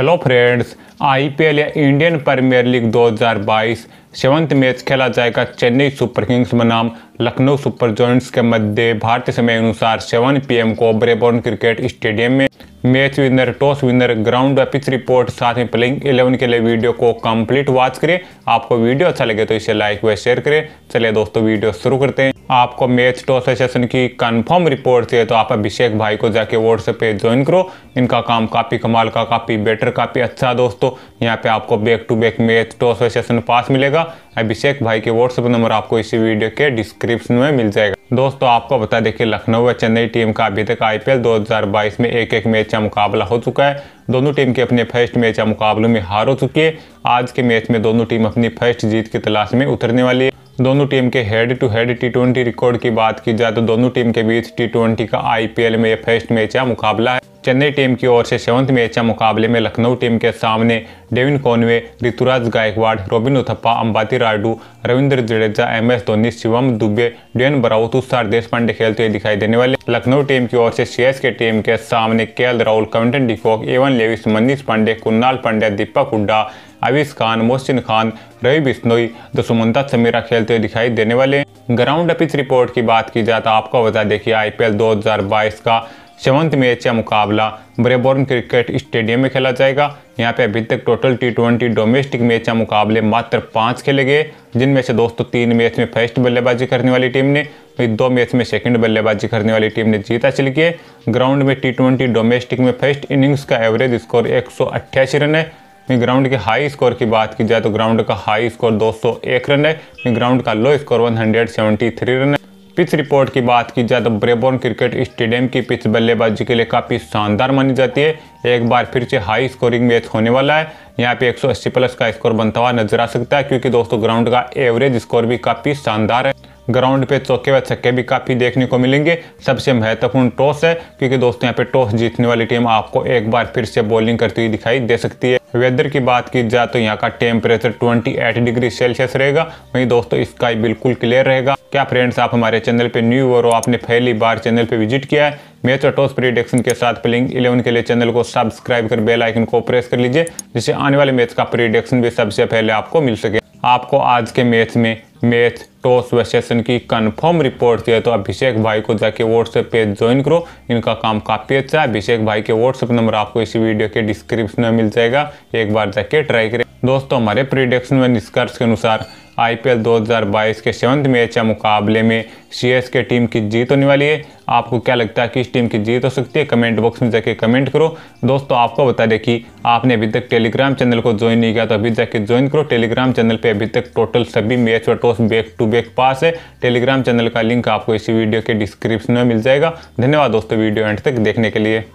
hello friends IPL या Indian premier league 2022 seventh match खेला जाएगा चेन्नई सुपर किंग्स बनाम लखनऊ सुपर जॉइंट्स के मध्य भारतीय समय अनुसार 7 पीएम को ब्रेबोर्न क्रिकेट स्टेडियम में match winner toss winner ground व पिच रिपोर्ट साथ में प्लेइंग इलेवन के लिए वीडियो को कंप्लीट वॉच करें आपको वीडियो अच्छा लगे तो इसे लाइक व शेयर करें चलिए दोस्तों वीडियो शुरू करते हैं आपको मैच टॉस एसोसिएशन की कंफर्म रिपोर्ट चाहिए तो आप अभिषेक भाई को जाके व्हाट्सएप पे ज्वाइन करो इनका काम काफ़ी कमाल का काफ़ी बेटर काफ़ी अच्छा दोस्तों यहाँ पे आपको back to back match toss association pass मिलेगा अभिषेक भाई के व्हाट्सएप नंबर आपको इसी वीडियो के डिस्क्रिप्शन में मिल जाएगा दोस्तों आपको बता दें कि लखनऊ व चेन्नई टीम का अभी तक आईपीएल 2022 में एक एक मैच का मुकाबला हो चुका है दोनों टीम के अपने फर्स्ट मैच का मुकाबलों में हार हो चुकी है आज के मैच में दोनों टीम अपनी फर्स्ट जीत की तलाश में उतरने वाली है दोनों टीम के head to head T record की बात की जाए तो दोनों टीम के बीच टी का आईपीएल में यह फर्स्ट मैच या मुकाबला है चेन्नई टीम की ओर से सेवंथ मैच या मुकाबले में लखनऊ टीम के सामने Devon Conway Ruturaj Gaikwad Robin Uthappa Ambati Rayudu Ravindra Jadeja M S Dhoni Shivam Dube Dwayne Bravo Tushar Deshpande खेलते तो हुए दिखाई देने वाले लखनऊ टीम की ओर से सीएस के टीम के सामने K L Rahul Quinton de Kock Evin Lewis Manish Pandey Krunal Pandya Deepak Hooda Avesh Khan Mohsin Khan Ravi Bishnoi Dushmantha Chameera खेलते तो हुए दिखाई देने वाले ग्राउंड पिच रिपोर्ट की बात की जाए तो आपको बता दें कि आईपीएल 2022 का सेवंथ मैच का अच्छा मुकाबला ब्रेबोर्न क्रिकेट स्टेडियम में खेला जाएगा यहाँ पे अभी तक total T twenty domestic match का अच्छा मुकाबले मात्र पाँच खेले गए जिनमें से दोस्तों तीन मैच में फर्स्ट बल्लेबाजी करने वाली टीम ने दो मैच में सेकंड बल्लेबाजी करने वाली टीम ने जीत हासिल किए ग्राउंड में टी ट्वेंटी डोमेस्टिक में फर्स्ट इनिंग्स का एवरेज स्कोर एक रन है ग्राउंड के हाई स्कोर की बात की जाए तो ग्राउंड का हाई स्कोर 201 रन है ग्राउंड का लो स्कोर 173 रन है पिच रिपोर्ट की बात की जाए तो ब्रेबोर्न क्रिकेट स्टेडियम की पिच बल्लेबाजी के लिए काफ़ी शानदार मानी जाती है एक बार फिर से हाई स्कोरिंग मैच होने वाला है यहाँ पे 180 प्लस का स्कोर बनता हुआ नजर आ सकता है क्योंकि दोस्तों ग्राउंड का एवरेज स्कोर भी काफ़ी शानदार है ग्राउंड पे चौके व छक्के भी काफ़ी देखने को मिलेंगे सबसे महत्वपूर्ण टॉस है क्योंकि दोस्तों यहाँ पे टॉस जीतने वाली टीम आपको एक बार फिर से बॉलिंग करती हुई दिखाई दे सकती है वेदर की बात की जाए तो यहाँ का टेम्परेचर 28 डिग्री सेल्सियस रहेगा वहीं दोस्तों स्काई बिल्कुल क्लियर रहेगा क्या फ्रेंड्स आप हमारे चैनल पे न्यू और आपने पहली बार चैनल पे विजिट किया है मैच और टॉस प्रिडिक्शन के साथ प्लेइंग 11 के लिए चैनल को सब्सक्राइब कर बेल आइकन को प्रेस कर लीजिए जिससे आने वाले मैच का प्रिडिक्शन भी सबसे पहले आपको मिल सके आपको आज के मैच में मैच टॉस व सेशन की कंफर्म रिपोर्ट दिया तो अभिषेक भाई को जाके व्हाट्सएप पे ज्वाइन करो इनका काम काफ़ी अच्छा है अभिषेक भाई के व्हाट्सएप नंबर आपको इसी वीडियो के डिस्क्रिप्शन में मिल जाएगा एक बार जाके ट्राई करें दोस्तों हमारे प्रिडिक्शन व निष्कर्ष के अनुसार आईपीएल 2022 के सेवंथ मैच या मुकाबले में सीएसके टीम की जीत होने वाली है आपको क्या लगता है कि इस टीम की जीत हो सकती है कमेंट बॉक्स में जाके कमेंट करो दोस्तों आपको बता दें कि आपने अभी तक टेलीग्राम चैनल को ज्वाइन नहीं किया तो अभी जाके ज्वाइन करो टेलीग्राम चैनल पे अभी तक टोटल सभी मैच और toss back to back pass है टेलीग्राम चैनल का लिंक आपको इसी वीडियो के डिस्क्रिप्शन में मिल जाएगा धन्यवाद दोस्तों वीडियो एंड तक देखने के लिए